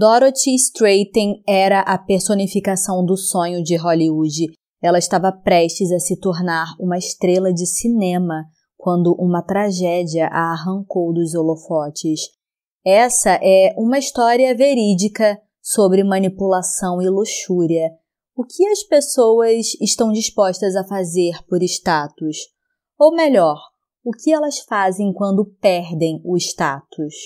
Dorothy Strayton era a personificação do sonho de Hollywood. Ela estava prestes a se tornar uma estrela de cinema quando uma tragédia a arrancou dos holofotes. Essa é uma história verídica sobre manipulação e luxúria. O que as pessoas estão dispostas a fazer por status? Ou melhor, o que elas fazem quando perdem o status?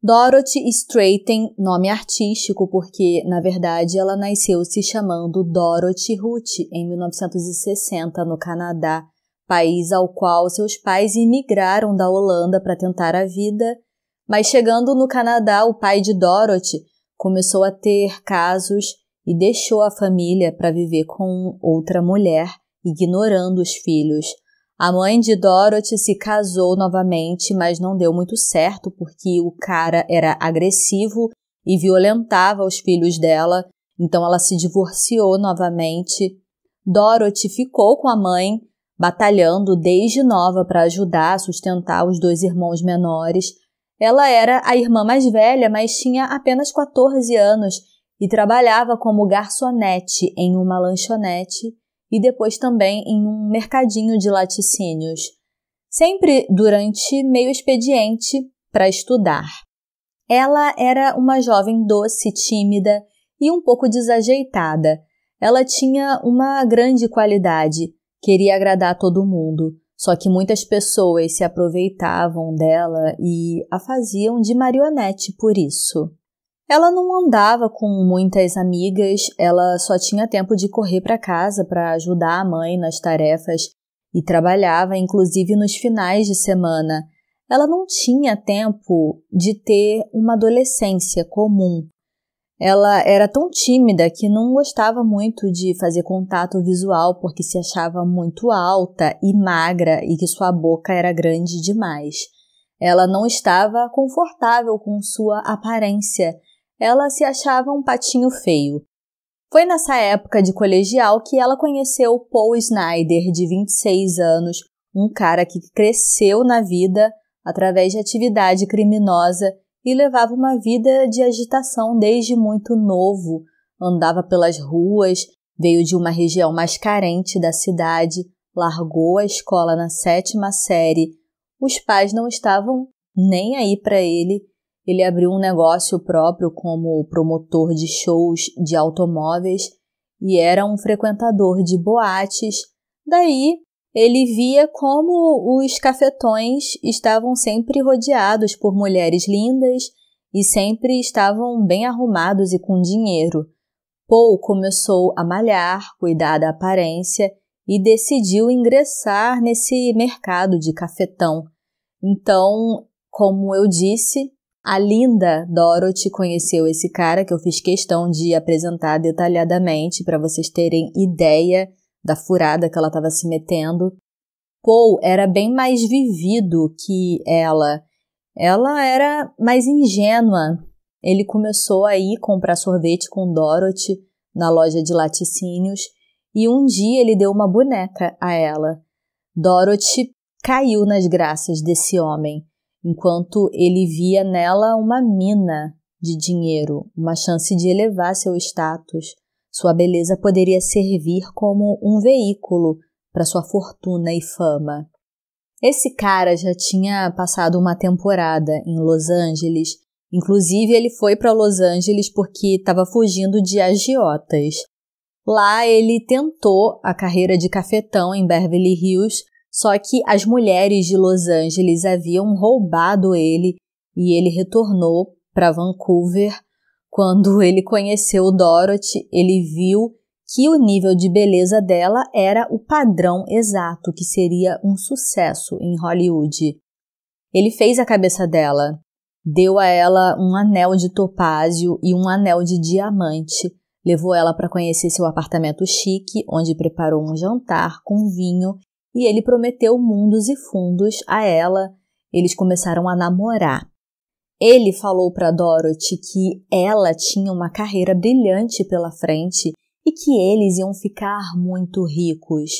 Dorothy Straighten, nome artístico porque, na verdade, ela nasceu se chamando Dorothy Ruth em 1960 no Canadá, país ao qual seus pais imigraram da Holanda para tentar a vida. Mas chegando no Canadá, o pai de Dorothy começou a ter casos e deixou a família para viver com outra mulher, ignorando os filhos. A mãe de Dorothy se casou novamente, mas não deu muito certo porque o cara era agressivo e violentava os filhos dela, então ela se divorciou novamente. Dorothy ficou com a mãe, batalhando desde nova para ajudar a sustentar os dois irmãos menores. Ela era a irmã mais velha, mas tinha apenas 14 anos e trabalhava como garçonete em uma lanchonete e depois também em um mercadinho de laticínios, sempre durante meio expediente para estudar. Ela era uma jovem doce, tímida e um pouco desajeitada. Ela tinha uma grande qualidade, queria agradar todo mundo, só que muitas pessoas se aproveitavam dela e a faziam de marionete por isso. Ela não andava com muitas amigas, ela só tinha tempo de correr para casa para ajudar a mãe nas tarefas e trabalhava inclusive nos finais de semana. Ela não tinha tempo de ter uma adolescência comum. Ela era tão tímida que não gostava muito de fazer contato visual porque se achava muito alta e magra e que sua boca era grande demais. Ela não estava confortável com sua aparência ela se achava um patinho feio. Foi nessa época de colegial que ela conheceu Paul Snyder, de 26 anos, um cara que cresceu na vida através de atividade criminosa e levava uma vida de agitação desde muito novo. Andava pelas ruas, veio de uma região mais carente da cidade, largou a escola na sétima série. Os pais não estavam nem aí para ele ele abriu um negócio próprio como promotor de shows de automóveis e era um frequentador de boates. Daí, ele via como os cafetões estavam sempre rodeados por mulheres lindas e sempre estavam bem arrumados e com dinheiro. Paul começou a malhar, cuidar da aparência e decidiu ingressar nesse mercado de cafetão. Então, como eu disse, a Linda Dorothy conheceu esse cara que eu fiz questão de apresentar detalhadamente para vocês terem ideia da furada que ela estava se metendo. Paul era bem mais vivido que ela. Ela era mais ingênua. Ele começou a ir comprar sorvete com Dorothy na loja de laticínios e um dia ele deu uma boneca a ela. Dorothy caiu nas graças desse homem enquanto ele via nela uma mina de dinheiro, uma chance de elevar seu status. Sua beleza poderia servir como um veículo para sua fortuna e fama. Esse cara já tinha passado uma temporada em Los Angeles. Inclusive, ele foi para Los Angeles porque estava fugindo de agiotas. Lá, ele tentou a carreira de cafetão em Beverly Hills, só que as mulheres de Los Angeles haviam roubado ele e ele retornou para Vancouver. Quando ele conheceu Dorothy, ele viu que o nível de beleza dela era o padrão exato, que seria um sucesso em Hollywood. Ele fez a cabeça dela, deu a ela um anel de topázio e um anel de diamante, levou ela para conhecer seu apartamento chique, onde preparou um jantar com vinho e ele prometeu mundos e fundos a ela. Eles começaram a namorar. Ele falou para Dorothy que ela tinha uma carreira brilhante pela frente e que eles iam ficar muito ricos.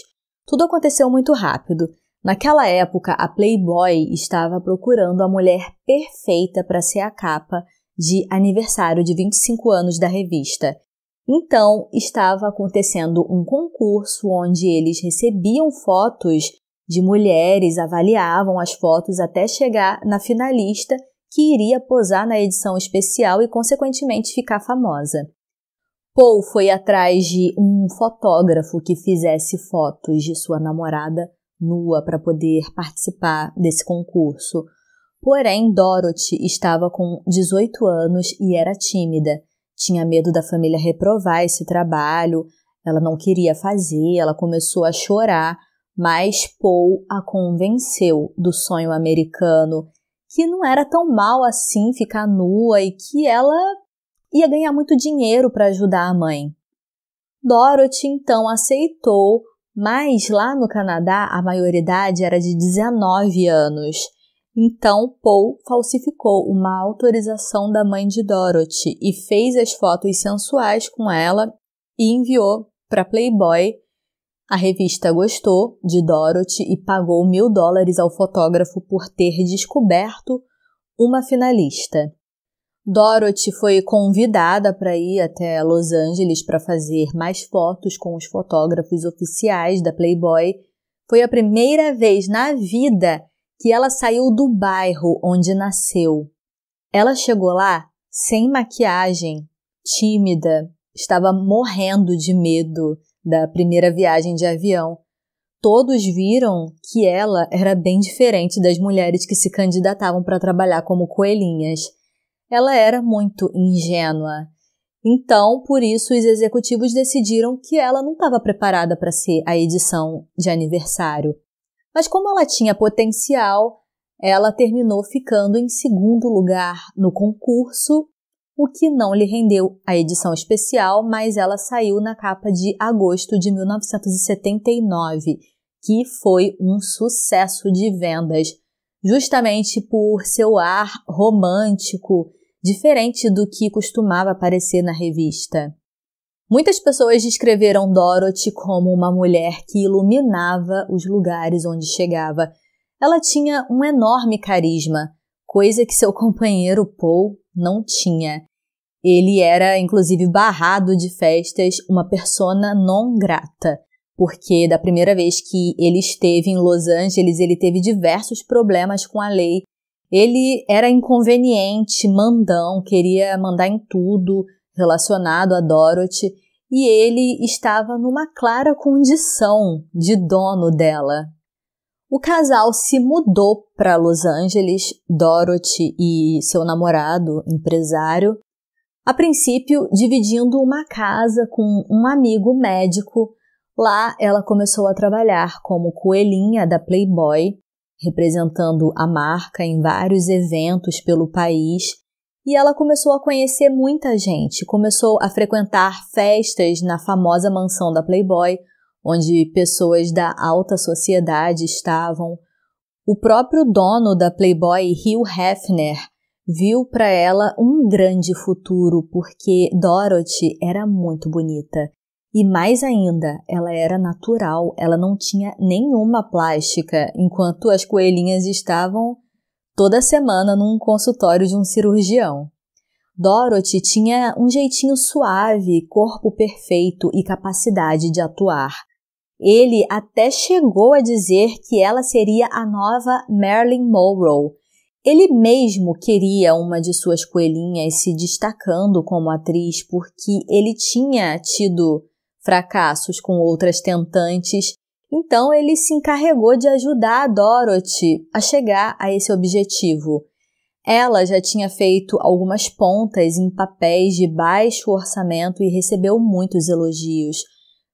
Tudo aconteceu muito rápido. Naquela época, a Playboy estava procurando a mulher perfeita para ser a capa de aniversário de 25 anos da revista. Então, estava acontecendo um concurso onde eles recebiam fotos de mulheres, avaliavam as fotos até chegar na finalista que iria posar na edição especial e, consequentemente, ficar famosa. Paul foi atrás de um fotógrafo que fizesse fotos de sua namorada nua para poder participar desse concurso. Porém, Dorothy estava com 18 anos e era tímida. Tinha medo da família reprovar esse trabalho, ela não queria fazer, ela começou a chorar, mas Paul a convenceu do sonho americano, que não era tão mal assim ficar nua e que ela ia ganhar muito dinheiro para ajudar a mãe. Dorothy então aceitou, mas lá no Canadá a maioridade era de 19 anos. Então, Paul falsificou uma autorização da mãe de Dorothy e fez as fotos sensuais com ela e enviou para Playboy. A revista gostou de Dorothy e pagou mil dólares ao fotógrafo por ter descoberto uma finalista. Dorothy foi convidada para ir até Los Angeles para fazer mais fotos com os fotógrafos oficiais da Playboy. Foi a primeira vez na vida que ela saiu do bairro onde nasceu. Ela chegou lá sem maquiagem, tímida, estava morrendo de medo da primeira viagem de avião. Todos viram que ela era bem diferente das mulheres que se candidatavam para trabalhar como coelhinhas. Ela era muito ingênua. Então, por isso, os executivos decidiram que ela não estava preparada para ser a edição de aniversário. Mas como ela tinha potencial, ela terminou ficando em segundo lugar no concurso, o que não lhe rendeu a edição especial, mas ela saiu na capa de agosto de 1979, que foi um sucesso de vendas, justamente por seu ar romântico, diferente do que costumava aparecer na revista. Muitas pessoas descreveram Dorothy como uma mulher que iluminava os lugares onde chegava. Ela tinha um enorme carisma, coisa que seu companheiro Paul não tinha. Ele era, inclusive, barrado de festas, uma persona non grata, porque da primeira vez que ele esteve em Los Angeles, ele teve diversos problemas com a lei. Ele era inconveniente, mandão, queria mandar em tudo, relacionado a Dorothy, e ele estava numa clara condição de dono dela. O casal se mudou para Los Angeles, Dorothy e seu namorado, empresário, a princípio dividindo uma casa com um amigo médico. Lá ela começou a trabalhar como coelhinha da Playboy, representando a marca em vários eventos pelo país e ela começou a conhecer muita gente, começou a frequentar festas na famosa mansão da Playboy, onde pessoas da alta sociedade estavam. O próprio dono da Playboy, Hugh Hefner, viu para ela um grande futuro porque Dorothy era muito bonita. E mais ainda, ela era natural, ela não tinha nenhuma plástica, enquanto as coelhinhas estavam toda semana num consultório de um cirurgião. Dorothy tinha um jeitinho suave, corpo perfeito e capacidade de atuar. Ele até chegou a dizer que ela seria a nova Marilyn Monroe. Ele mesmo queria uma de suas coelhinhas se destacando como atriz porque ele tinha tido fracassos com outras tentantes então ele se encarregou de ajudar a Dorothy a chegar a esse objetivo. Ela já tinha feito algumas pontas em papéis de baixo orçamento e recebeu muitos elogios.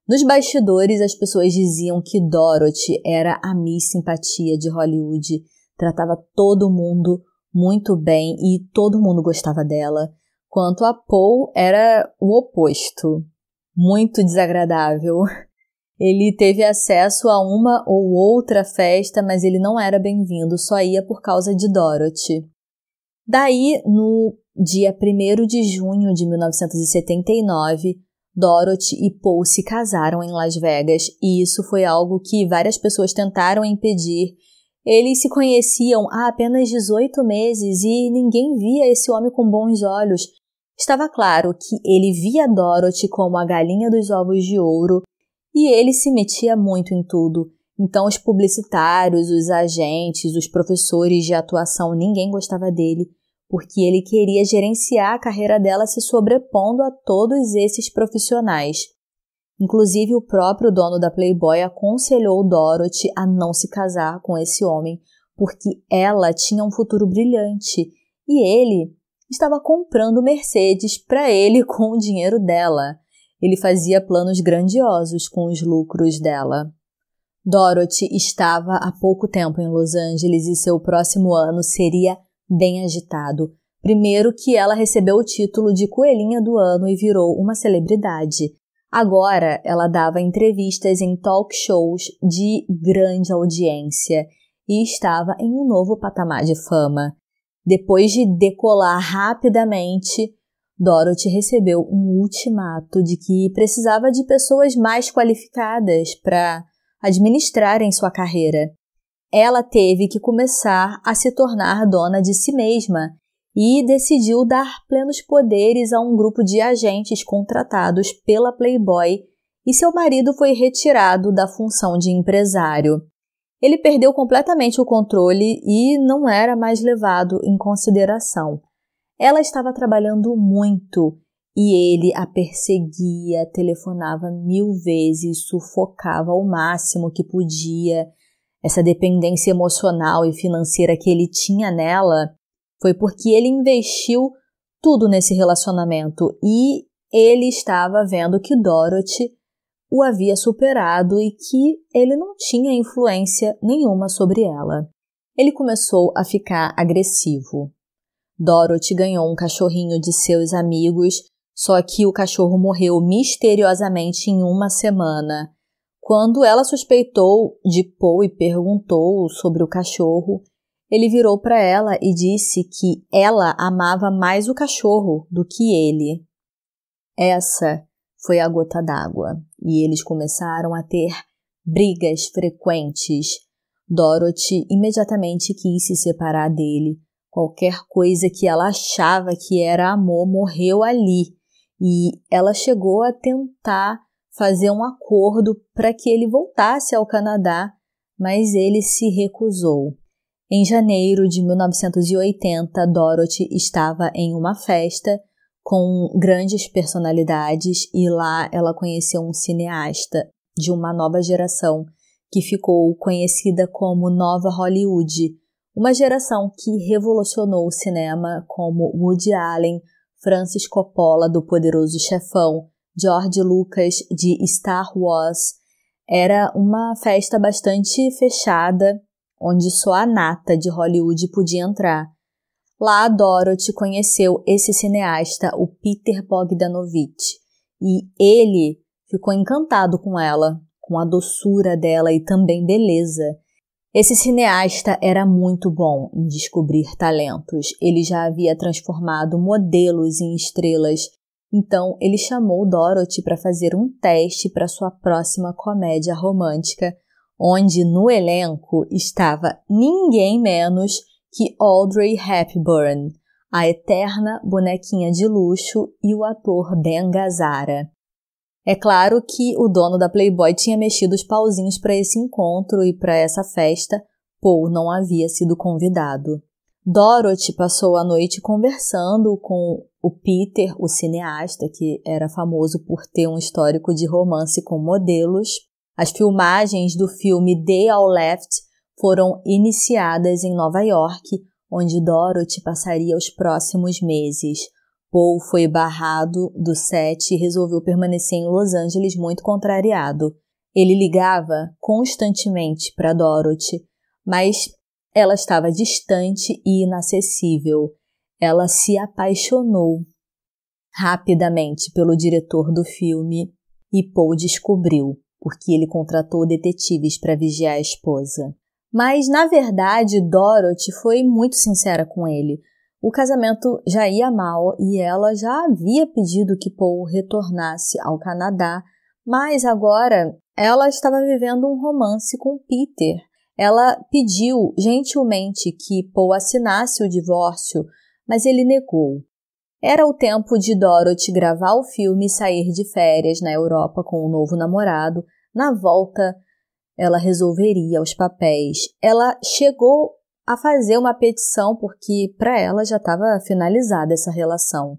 Nos bastidores, as pessoas diziam que Dorothy era a Miss Simpatia de Hollywood, tratava todo mundo muito bem e todo mundo gostava dela. Quanto a Paul, era o oposto, muito desagradável. Ele teve acesso a uma ou outra festa, mas ele não era bem-vindo, só ia por causa de Dorothy. Daí, no dia 1 de junho de 1979, Dorothy e Paul se casaram em Las Vegas e isso foi algo que várias pessoas tentaram impedir. Eles se conheciam há apenas 18 meses e ninguém via esse homem com bons olhos. Estava claro que ele via Dorothy como a galinha dos ovos de ouro e ele se metia muito em tudo. Então, os publicitários, os agentes, os professores de atuação, ninguém gostava dele, porque ele queria gerenciar a carreira dela se sobrepondo a todos esses profissionais. Inclusive, o próprio dono da Playboy aconselhou Dorothy a não se casar com esse homem, porque ela tinha um futuro brilhante e ele estava comprando Mercedes para ele com o dinheiro dela. Ele fazia planos grandiosos com os lucros dela. Dorothy estava há pouco tempo em Los Angeles e seu próximo ano seria bem agitado. Primeiro que ela recebeu o título de coelhinha do ano e virou uma celebridade. Agora ela dava entrevistas em talk shows de grande audiência e estava em um novo patamar de fama. Depois de decolar rapidamente, Dorothy recebeu um ultimato de que precisava de pessoas mais qualificadas para administrarem sua carreira. Ela teve que começar a se tornar dona de si mesma e decidiu dar plenos poderes a um grupo de agentes contratados pela Playboy, e seu marido foi retirado da função de empresário. Ele perdeu completamente o controle e não era mais levado em consideração. Ela estava trabalhando muito e ele a perseguia, telefonava mil vezes, sufocava ao máximo que podia. Essa dependência emocional e financeira que ele tinha nela foi porque ele investiu tudo nesse relacionamento e ele estava vendo que Dorothy o havia superado e que ele não tinha influência nenhuma sobre ela. Ele começou a ficar agressivo. Dorothy ganhou um cachorrinho de seus amigos, só que o cachorro morreu misteriosamente em uma semana. Quando ela suspeitou de Poe e perguntou sobre o cachorro, ele virou para ela e disse que ela amava mais o cachorro do que ele. Essa foi a gota d'água e eles começaram a ter brigas frequentes. Dorothy imediatamente quis se separar dele, Qualquer coisa que ela achava que era amor morreu ali. E ela chegou a tentar fazer um acordo para que ele voltasse ao Canadá, mas ele se recusou. Em janeiro de 1980, Dorothy estava em uma festa com grandes personalidades e lá ela conheceu um cineasta de uma nova geração que ficou conhecida como Nova Hollywood, uma geração que revolucionou o cinema como Woody Allen, Francis Coppola do Poderoso Chefão, George Lucas de Star Wars. Era uma festa bastante fechada, onde só a nata de Hollywood podia entrar. Lá Dorothy conheceu esse cineasta, o Peter Bogdanovich, e ele ficou encantado com ela, com a doçura dela e também beleza. Esse cineasta era muito bom em descobrir talentos. Ele já havia transformado modelos em estrelas. Então, ele chamou Dorothy para fazer um teste para sua próxima comédia romântica, onde no elenco estava ninguém menos que Audrey Hepburn, a eterna bonequinha de luxo e o ator Ben Gazzara. É claro que o dono da Playboy tinha mexido os pauzinhos para esse encontro e para essa festa, Paul não havia sido convidado. Dorothy passou a noite conversando com o Peter, o cineasta, que era famoso por ter um histórico de romance com modelos. As filmagens do filme Day All Left foram iniciadas em Nova York, onde Dorothy passaria os próximos meses. Paul foi barrado do set e resolveu permanecer em Los Angeles muito contrariado. Ele ligava constantemente para Dorothy, mas ela estava distante e inacessível. Ela se apaixonou rapidamente pelo diretor do filme e Paul descobriu, porque ele contratou detetives para vigiar a esposa. Mas, na verdade, Dorothy foi muito sincera com ele. O casamento já ia mal e ela já havia pedido que Paul retornasse ao Canadá, mas agora ela estava vivendo um romance com Peter. Ela pediu gentilmente que Paul assinasse o divórcio, mas ele negou. Era o tempo de Dorothy gravar o filme e sair de férias na Europa com o um novo namorado. Na volta, ela resolveria os papéis. Ela chegou a fazer uma petição porque para ela já estava finalizada essa relação.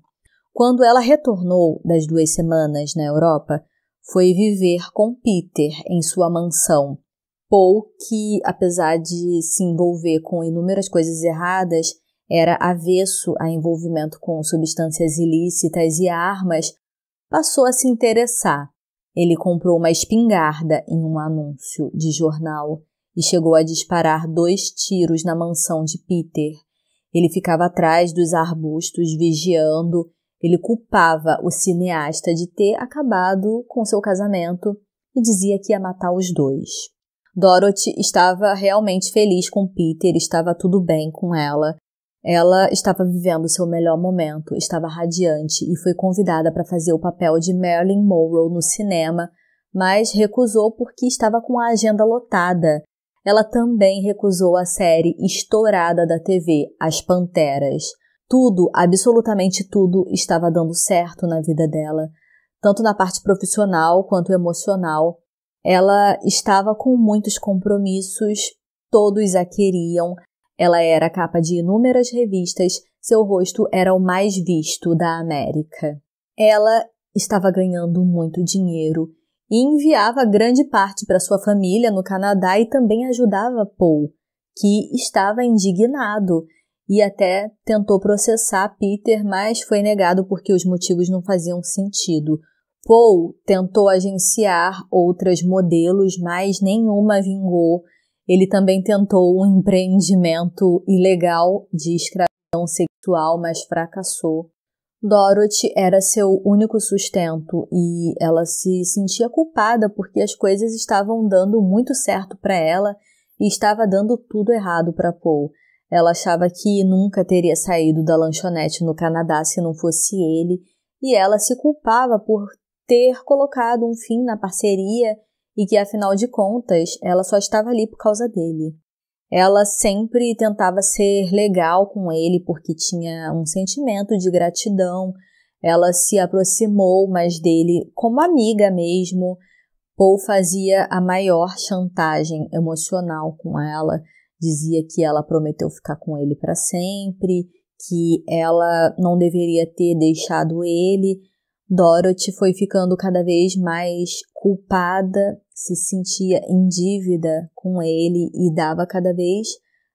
Quando ela retornou das duas semanas na Europa, foi viver com Peter em sua mansão. Paul, que apesar de se envolver com inúmeras coisas erradas, era avesso a envolvimento com substâncias ilícitas e armas, passou a se interessar. Ele comprou uma espingarda em um anúncio de jornal e chegou a disparar dois tiros na mansão de Peter. Ele ficava atrás dos arbustos vigiando. Ele culpava o cineasta de ter acabado com seu casamento e dizia que ia matar os dois. Dorothy estava realmente feliz com Peter, estava tudo bem com ela. Ela estava vivendo seu melhor momento, estava radiante e foi convidada para fazer o papel de Marilyn Monroe no cinema, mas recusou porque estava com a agenda lotada ela também recusou a série estourada da TV, As Panteras. Tudo, absolutamente tudo, estava dando certo na vida dela, tanto na parte profissional quanto emocional. Ela estava com muitos compromissos, todos a queriam, ela era capa de inúmeras revistas, seu rosto era o mais visto da América. Ela estava ganhando muito dinheiro e enviava grande parte para sua família no Canadá e também ajudava Paul, que estava indignado e até tentou processar Peter, mas foi negado porque os motivos não faziam sentido. Paul tentou agenciar outras modelos, mas nenhuma vingou. Ele também tentou um empreendimento ilegal de escravidão sexual, mas fracassou. Dorothy era seu único sustento e ela se sentia culpada porque as coisas estavam dando muito certo para ela e estava dando tudo errado para Paul. Ela achava que nunca teria saído da lanchonete no Canadá se não fosse ele, e ela se culpava por ter colocado um fim na parceria e que, afinal de contas, ela só estava ali por causa dele ela sempre tentava ser legal com ele porque tinha um sentimento de gratidão. Ela se aproximou mais dele como amiga mesmo. Paul fazia a maior chantagem emocional com ela, dizia que ela prometeu ficar com ele para sempre, que ela não deveria ter deixado ele. Dorothy foi ficando cada vez mais culpada se sentia em dívida com ele e dava cada vez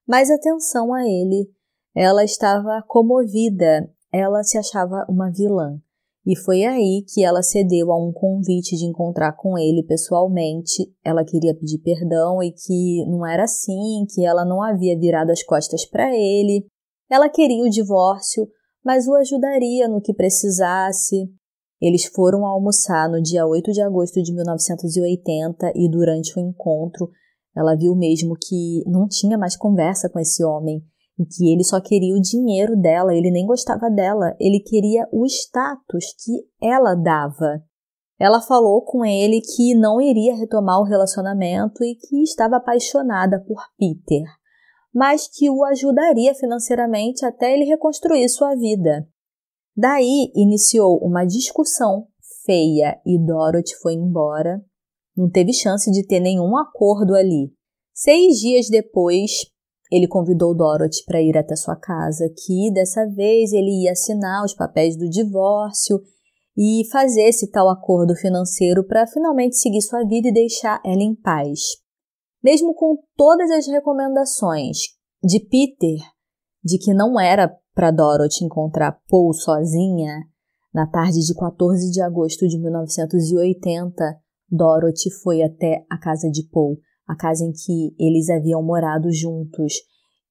mais atenção a ele. Ela estava comovida, ela se achava uma vilã. E foi aí que ela cedeu a um convite de encontrar com ele pessoalmente. Ela queria pedir perdão e que não era assim, que ela não havia virado as costas para ele. Ela queria o divórcio, mas o ajudaria no que precisasse. Eles foram almoçar no dia 8 de agosto de 1980 e durante o encontro ela viu mesmo que não tinha mais conversa com esse homem e que ele só queria o dinheiro dela, ele nem gostava dela, ele queria o status que ela dava. Ela falou com ele que não iria retomar o relacionamento e que estava apaixonada por Peter, mas que o ajudaria financeiramente até ele reconstruir sua vida. Daí iniciou uma discussão feia e Dorothy foi embora. Não teve chance de ter nenhum acordo ali. Seis dias depois, ele convidou Dorothy para ir até sua casa, que dessa vez ele ia assinar os papéis do divórcio e fazer esse tal acordo financeiro para finalmente seguir sua vida e deixar ela em paz. Mesmo com todas as recomendações de Peter de que não era para Dorothy encontrar Paul sozinha, na tarde de 14 de agosto de 1980, Dorothy foi até a casa de Paul, a casa em que eles haviam morado juntos.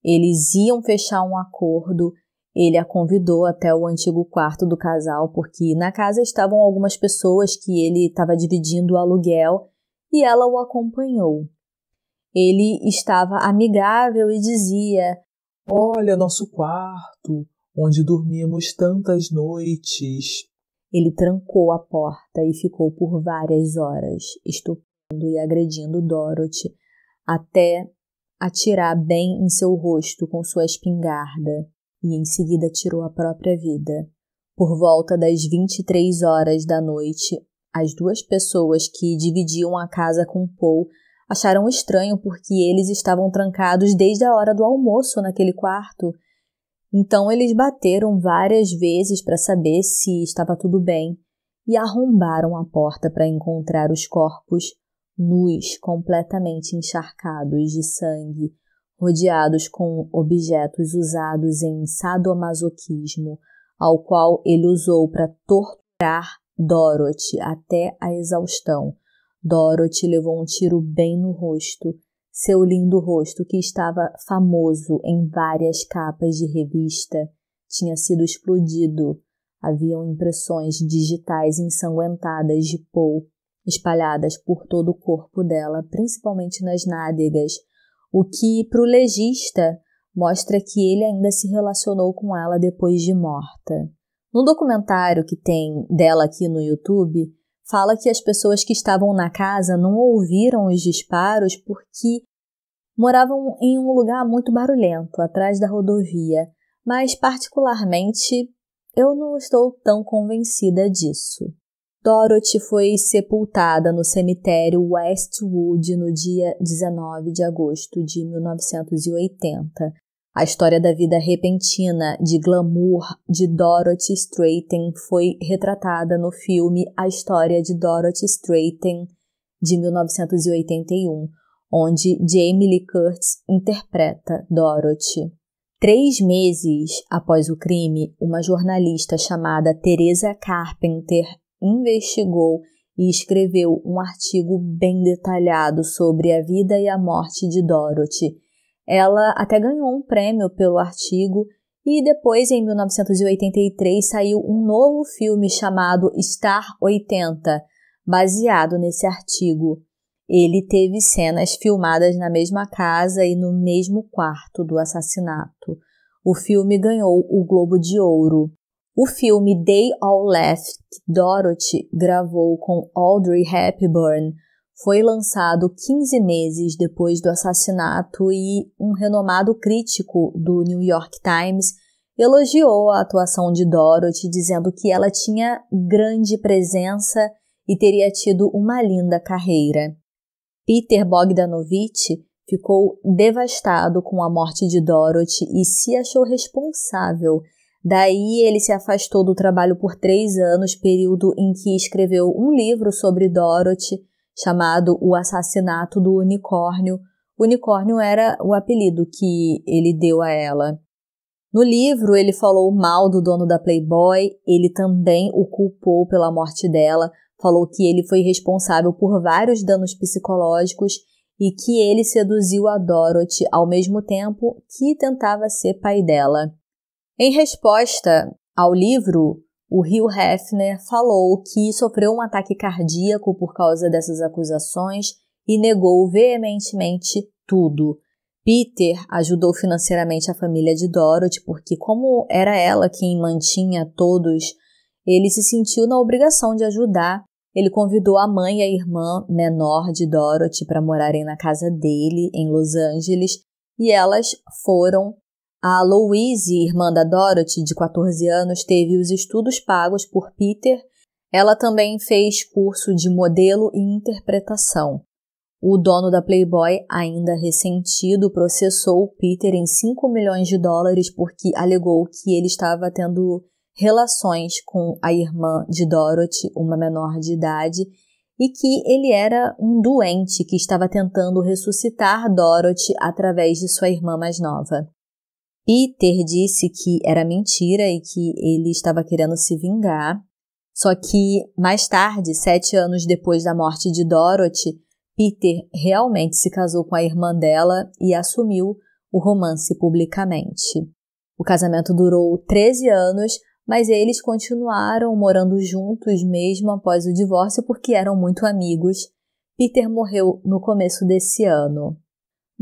Eles iam fechar um acordo. Ele a convidou até o antigo quarto do casal, porque na casa estavam algumas pessoas que ele estava dividindo o aluguel e ela o acompanhou. Ele estava amigável e dizia: Olha nosso quarto, onde dormimos tantas noites. Ele trancou a porta e ficou por várias horas, estupendo e agredindo Dorothy, até atirar bem em seu rosto com sua espingarda, e em seguida tirou a própria vida. Por volta das 23 horas da noite, as duas pessoas que dividiam a casa com Paul acharam estranho porque eles estavam trancados desde a hora do almoço naquele quarto. Então eles bateram várias vezes para saber se estava tudo bem e arrombaram a porta para encontrar os corpos nus, completamente encharcados de sangue, rodeados com objetos usados em sadomasoquismo, ao qual ele usou para torturar Dorothy até a exaustão, Dorothy levou um tiro bem no rosto, seu lindo rosto, que estava famoso em várias capas de revista, tinha sido explodido. Haviam impressões digitais ensanguentadas de Paul espalhadas por todo o corpo dela, principalmente nas nádegas, o que, para o legista, mostra que ele ainda se relacionou com ela depois de morta. No documentário que tem dela aqui no YouTube, fala que as pessoas que estavam na casa não ouviram os disparos porque moravam em um lugar muito barulhento, atrás da rodovia, mas particularmente eu não estou tão convencida disso. Dorothy foi sepultada no cemitério Westwood no dia 19 de agosto de 1980, a história da vida repentina de glamour de Dorothy Strayton foi retratada no filme A História de Dorothy Strayton, de 1981, onde Jamie Lee Curtis interpreta Dorothy. Três meses após o crime, uma jornalista chamada Teresa Carpenter investigou e escreveu um artigo bem detalhado sobre a vida e a morte de Dorothy ela até ganhou um prêmio pelo artigo e depois, em 1983, saiu um novo filme chamado Star 80, baseado nesse artigo. Ele teve cenas filmadas na mesma casa e no mesmo quarto do assassinato. O filme ganhou o Globo de Ouro. O filme They All Left, que Dorothy gravou com Audrey Hepburn, foi lançado 15 meses depois do assassinato e um renomado crítico do New York Times elogiou a atuação de Dorothy, dizendo que ela tinha grande presença e teria tido uma linda carreira. Peter Bogdanovich ficou devastado com a morte de Dorothy e se achou responsável. Daí ele se afastou do trabalho por três anos, período em que escreveu um livro sobre Dorothy chamado O Assassinato do Unicórnio. Unicórnio era o apelido que ele deu a ela. No livro, ele falou mal do dono da Playboy, ele também o culpou pela morte dela, falou que ele foi responsável por vários danos psicológicos e que ele seduziu a Dorothy ao mesmo tempo que tentava ser pai dela. Em resposta ao livro, o Rio Hefner falou que sofreu um ataque cardíaco por causa dessas acusações e negou veementemente tudo. Peter ajudou financeiramente a família de Dorothy porque, como era ela quem mantinha todos, ele se sentiu na obrigação de ajudar. Ele convidou a mãe e a irmã menor de Dorothy para morarem na casa dele, em Los Angeles, e elas foram a Louise, irmã da Dorothy, de 14 anos, teve os estudos pagos por Peter. Ela também fez curso de modelo e interpretação. O dono da Playboy, ainda ressentido, processou Peter em 5 milhões de dólares porque alegou que ele estava tendo relações com a irmã de Dorothy, uma menor de idade, e que ele era um doente que estava tentando ressuscitar Dorothy através de sua irmã mais nova. Peter disse que era mentira e que ele estava querendo se vingar. Só que mais tarde, sete anos depois da morte de Dorothy, Peter realmente se casou com a irmã dela e assumiu o romance publicamente. O casamento durou 13 anos, mas eles continuaram morando juntos mesmo após o divórcio porque eram muito amigos. Peter morreu no começo desse ano.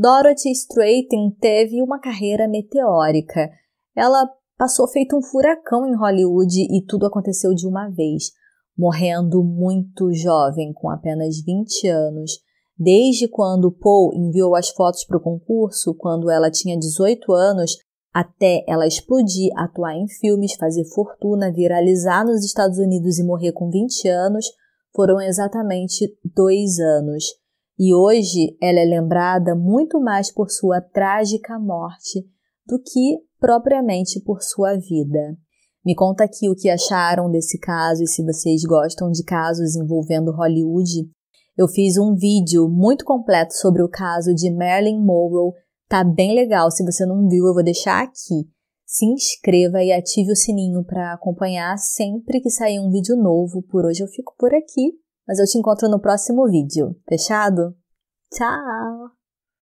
Dorothy Straten teve uma carreira meteórica. Ela passou feito um furacão em Hollywood e tudo aconteceu de uma vez, morrendo muito jovem, com apenas 20 anos. Desde quando Paul enviou as fotos para o concurso, quando ela tinha 18 anos, até ela explodir, atuar em filmes, fazer fortuna, viralizar nos Estados Unidos e morrer com 20 anos, foram exatamente dois anos. E hoje ela é lembrada muito mais por sua trágica morte do que propriamente por sua vida. Me conta aqui o que acharam desse caso e se vocês gostam de casos envolvendo Hollywood. Eu fiz um vídeo muito completo sobre o caso de Marilyn Monroe, tá bem legal. Se você não viu, eu vou deixar aqui. Se inscreva e ative o sininho para acompanhar sempre que sair um vídeo novo. Por hoje eu fico por aqui mas eu te encontro no próximo vídeo. Fechado? Tchau!